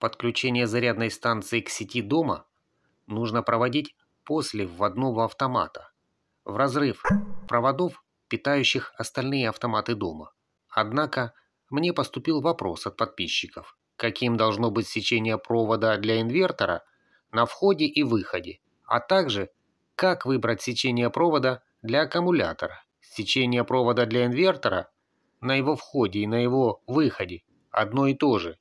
Подключение зарядной станции к сети дома нужно проводить после вводного автомата, в разрыв проводов, питающих остальные автоматы дома. Однако мне поступил вопрос от подписчиков, каким должно быть сечение провода для инвертора на входе и выходе, а также как выбрать сечение провода для аккумулятора. Сечение провода для инвертора на его входе и на его выходе одно и то же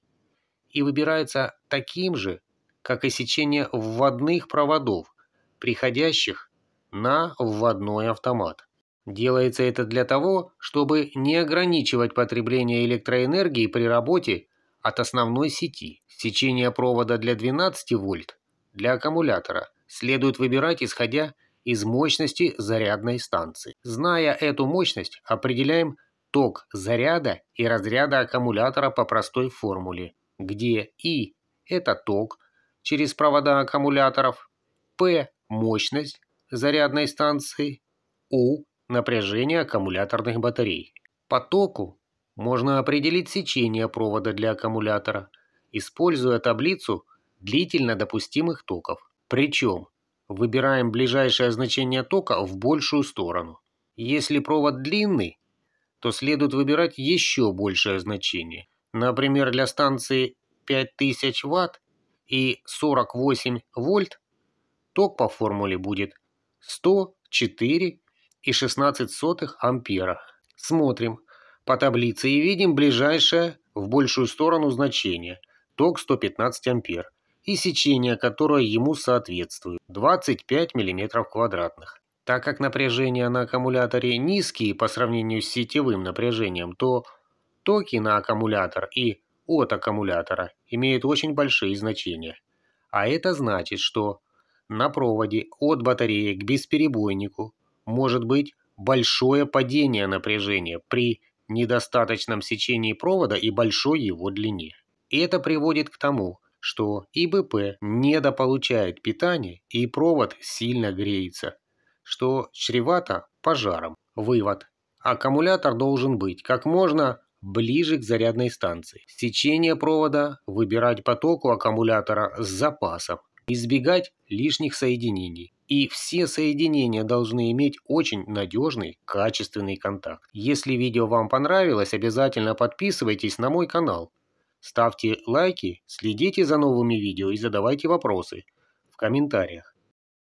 и выбирается таким же, как и сечение вводных проводов, приходящих на вводной автомат. Делается это для того, чтобы не ограничивать потребление электроэнергии при работе от основной сети. Сечение провода для 12 вольт для аккумулятора следует выбирать исходя из мощности зарядной станции. Зная эту мощность, определяем ток заряда и разряда аккумулятора по простой формуле где И – это ток через провода аккумуляторов, П – мощность зарядной станции, У – напряжение аккумуляторных батарей. По току можно определить сечение провода для аккумулятора, используя таблицу длительно допустимых токов. Причем выбираем ближайшее значение тока в большую сторону. Если провод длинный, то следует выбирать еще большее значение – Например, для станции 5000 Вт и 48 вольт ток по формуле будет 104,16 ампера. Смотрим по таблице и видим ближайшее в большую сторону значение – ток 115 ампер и сечение, которое ему соответствует – 25 мм квадратных. Так как напряжения на аккумуляторе низкие по сравнению с сетевым напряжением, то токи на аккумулятор и от аккумулятора имеют очень большие значения. А это значит, что на проводе от батареи к бесперебойнику может быть большое падение напряжения при недостаточном сечении провода и большой его длине. И это приводит к тому, что ИБП недополучает питание и провод сильно греется, что чревато пожаром. Вывод. Аккумулятор должен быть как можно ближе к зарядной станции. Сечение провода, выбирать поток у аккумулятора с запасом, избегать лишних соединений. И все соединения должны иметь очень надежный, качественный контакт. Если видео вам понравилось, обязательно подписывайтесь на мой канал. Ставьте лайки, следите за новыми видео и задавайте вопросы в комментариях.